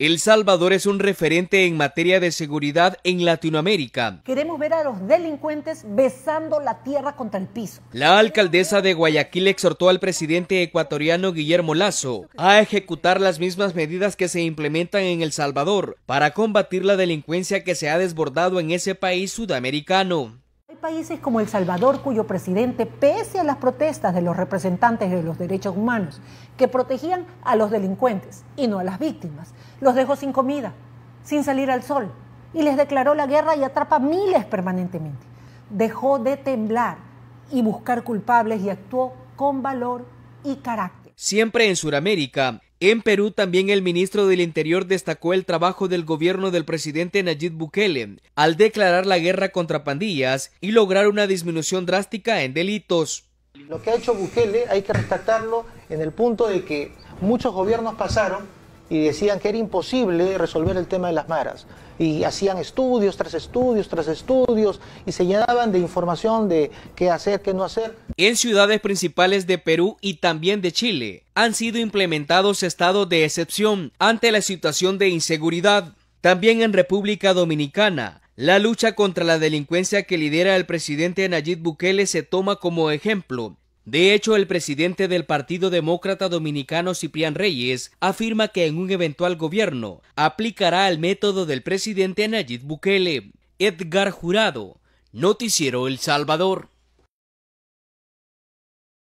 El Salvador es un referente en materia de seguridad en Latinoamérica. Queremos ver a los delincuentes besando la tierra contra el piso. La alcaldesa de Guayaquil exhortó al presidente ecuatoriano Guillermo Lazo a ejecutar las mismas medidas que se implementan en El Salvador para combatir la delincuencia que se ha desbordado en ese país sudamericano países como El Salvador, cuyo presidente, pese a las protestas de los representantes de los derechos humanos, que protegían a los delincuentes y no a las víctimas, los dejó sin comida, sin salir al sol, y les declaró la guerra y atrapa miles permanentemente. Dejó de temblar y buscar culpables y actuó con valor y carácter. Siempre en Sudamérica, en Perú también el ministro del Interior destacó el trabajo del gobierno del presidente Nayib Bukele al declarar la guerra contra pandillas y lograr una disminución drástica en delitos. Lo que ha hecho Bukele hay que rescatarlo en el punto de que muchos gobiernos pasaron y decían que era imposible resolver el tema de las maras. Y hacían estudios tras estudios tras estudios y se llenaban de información de qué hacer, qué no hacer. En ciudades principales de Perú y también de Chile han sido implementados estados de excepción ante la situación de inseguridad. También en República Dominicana, la lucha contra la delincuencia que lidera el presidente Nayib Bukele se toma como ejemplo de hecho, el presidente del Partido Demócrata Dominicano, Ciprián Reyes, afirma que en un eventual gobierno aplicará el método del presidente Nayib Bukele. Edgar Jurado, Noticiero El Salvador.